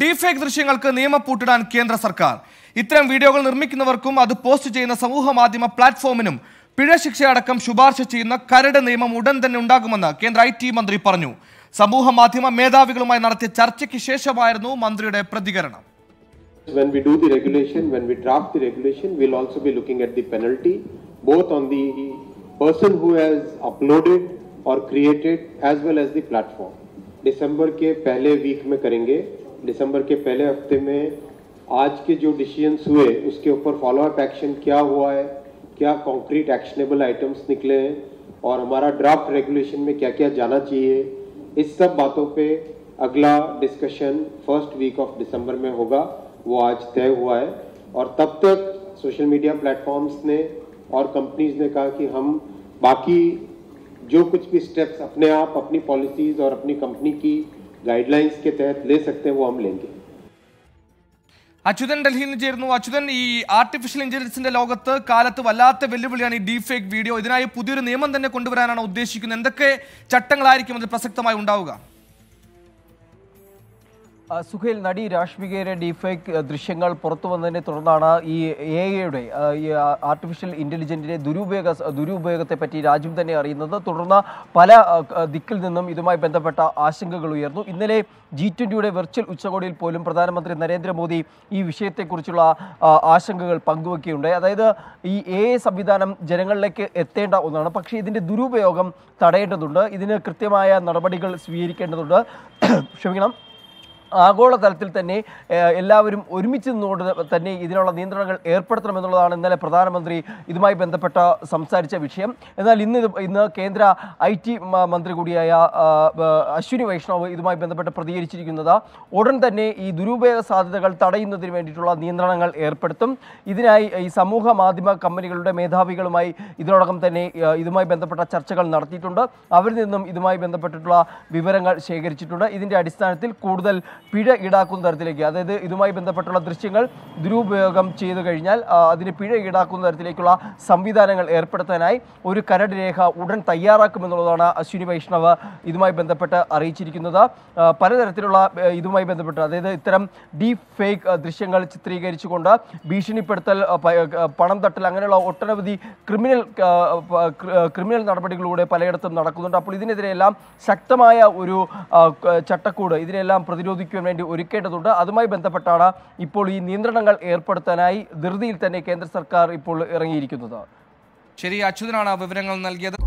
Deepfake ദൃശ്യങ്ങൾക്ക് നിയമം കേന്ദ്ര സർക്കാർ ഇത്തരം വീഡിയോകൾ നിർമ്മിക്കുന്നവർക്കും അത് പോസ്റ്റ് ചെയ്യുന്ന സമൂഹ മാധ്യമ പ്ലാറ്റ്ഫോമിനും പിഴ ശിക്ഷയടക്കം ശുപാർശ ചെയ്യുന്ന കരട് നിയമം ഉടൻ തന്നെ ഉണ്ടാകുമെന്ന് കേന്ദ്ര ഐ ടി മന്ത്രി പറഞ്ഞു സമൂഹ മാധ്യമ മേധാവികളുമായി നടത്തിയ ചർച്ചയ്ക്ക് ശേഷമായിരുന്നു മന്ത്രിയുടെ പ്രതികരണം When we do the regulation, when we draft the regulation, we'll also be looking at the penalty, both on the person who has uploaded or created, as well as the platform. December ke pehle week mein karenge दिसंबर के पहले हफ्ते में आज के जो decisions हुए उसके ऊपर फॉलोअप एक्शन क्या हुआ है क्या कॉन्क्रीट एक्शनेबल आइटम्स निकले हैं और हमारा ड्राफ्ट रेगुलेशन में क्या क्या जाना चाहिए इस सब बातों पे अगला discussion first week of December में होगा वो आज तय हुआ है और तब तक सोशल मीडिया प्लेटफॉर्म्स ने और कंपनीज ने कहा कि हम बाकी जो कुछ भी स्टेप्स अपने आप अपनी पॉलिसीज़ और अपनी कंपनी की ഗൈഡ്ലൈൻസ് के तहत ले सकते हैं वो हम लेंगे അച്യുതൻ ഡൽഹിയിൽ നിന്ന് ചേരുന്നു അച്യുതൻ ഈ ആർട്ടിഫിഷ്യൽ ഇന്റലിജൻസിന്റെ ലോകത്ത് കാലത്ത് വല്ലാത്ത വെല്ലുവിളിയാണ് ഈ ഡീപ് ഫേക്ക് വീഡിയോ ഇതിനായി പുതിയൊരു നിയമം തന്നെ കൊണ്ടുവരാനാണ് ഉദ്ദേശിക്കുന്നത് എന്തൊക്കെ ചട്ടങ്ങളായിരിക്കും അതിൽ പ്രസക്തമായി ഉണ്ടാവുക സുഹേൽ നടി രാഷ്മികയുടെ ഡിഫേക്ക് ദൃശ്യങ്ങൾ പുറത്തു വന്നതിനെ തുടർന്നാണ് ഈ എ ഐയുടെ ഈ ആർട്ടിഫിഷ്യൽ ഇൻ്റലിജൻറ്റിൻ്റെ ദുരുപയോഗ ദുരുപയോഗത്തെ പറ്റി രാജ്യം തന്നെ അറിയുന്നത് തുടർന്ന് പല ദിക്കിൽ നിന്നും ഇതുമായി ബന്ധപ്പെട്ട ആശങ്കകൾ ഉയർന്നു ഇന്നലെ ജി ട്വൻ്റിയുടെ വെർച്വൽ ഉച്ചകോടിയിൽ പോലും പ്രധാനമന്ത്രി നരേന്ദ്രമോദി ഈ വിഷയത്തെക്കുറിച്ചുള്ള ആശങ്കകൾ പങ്കുവെക്കുകയുണ്ടായി അതായത് ഈ എ ഐ സംവിധാനം ജനങ്ങളിലേക്ക് എത്തേണ്ട ഒന്നാണ് പക്ഷേ ഇതിൻ്റെ ദുരുപയോഗം തടയേണ്ടതുണ്ട് ഇതിന് കൃത്യമായ നടപടികൾ സ്വീകരിക്കേണ്ടതുണ്ട് ക്ഷമിക്കണം ആഗോളതലത്തിൽ തന്നെ എല്ലാവരും ഒരുമിച്ച് നിന്നുകൊണ്ട് തന്നെ ഇതിനുള്ള നിയന്ത്രണങ്ങൾ ഏർപ്പെടുത്തണമെന്നുള്ളതാണ് ഇന്നലെ പ്രധാനമന്ത്രി ഇതുമായി ബന്ധപ്പെട്ട സംസാരിച്ച വിഷയം എന്നാൽ ഇന്ന് ഇന്ന് കേന്ദ്ര ഐ ടി മന്ത്രി കൂടിയായ അശ്വിനി വൈഷ്ണവ് ഇതുമായി ബന്ധപ്പെട്ട് പ്രതികരിച്ചിരിക്കുന്നത് ഉടൻ തന്നെ ഈ ദുരുപയോഗ സാധ്യതകൾ തടയുന്നതിന് വേണ്ടിയിട്ടുള്ള നിയന്ത്രണങ്ങൾ ഏർപ്പെടുത്തും ഇതിനായി ഈ സമൂഹ മാധ്യമ കമ്പനികളുടെ മേധാവികളുമായി ഇതിനോടകം തന്നെ ഇതുമായി ബന്ധപ്പെട്ട ചർച്ചകൾ നടത്തിയിട്ടുണ്ട് അവരിൽ നിന്നും ഇതുമായി ബന്ധപ്പെട്ടിട്ടുള്ള വിവരങ്ങൾ ശേഖരിച്ചിട്ടുണ്ട് ഇതിൻ്റെ അടിസ്ഥാനത്തിൽ കൂടുതൽ പിഴ ഈടാക്കുന്ന തരത്തിലേക്ക് അതായത് ഇതുമായി ബന്ധപ്പെട്ടുള്ള ദൃശ്യങ്ങൾ ദുരുപയോഗം ചെയ്തു കഴിഞ്ഞാൽ അതിന് പിഴ ഈടാക്കുന്ന തരത്തിലേക്കുള്ള സംവിധാനങ്ങൾ ഏർപ്പെടുത്താനായി ഒരു കരട് രേഖ ഉടൻ തയ്യാറാക്കുമെന്നുള്ളതാണ് അശ്വിനി വൈഷ്ണവ് ഇതുമായി ബന്ധപ്പെട്ട് അറിയിച്ചിരിക്കുന്നത് പലതരത്തിലുള്ള ഇതുമായി ബന്ധപ്പെട്ട് അതായത് ഇത്തരം ഡീപ് ഫേക്ക് ദൃശ്യങ്ങൾ ചിത്രീകരിച്ചുകൊണ്ട് ഭീഷണിപ്പെടുത്തൽ പണം തട്ടൽ അങ്ങനെയുള്ള ഒട്ടനവധി ക്രിമിനൽ ക്രിമിനൽ നടപടികളിലൂടെ പലയിടത്തും നടക്കുന്നുണ്ട് അപ്പോൾ ഇതിനെതിരെയെല്ലാം ശക്തമായ ഒരു ചട്ടക്കൂട് ഇതിനെല്ലാം പ്രതിരോധിക്കും പരിശോധനയ്ക്ക് വേണ്ടി ഒരുക്കേണ്ടതുണ്ട് അതുമായി ബന്ധപ്പെട്ടാണ് ഇപ്പോൾ ഈ നിയന്ത്രണങ്ങൾ ഏർപ്പെടുത്താനായി ധൃതിയിൽ തന്നെ കേന്ദ്ര സർക്കാർ ഇപ്പോൾ ഇറങ്ങിയിരിക്കുന്നത് ശരി അച്യുതനാണ് വിവരങ്ങൾ നൽകിയത്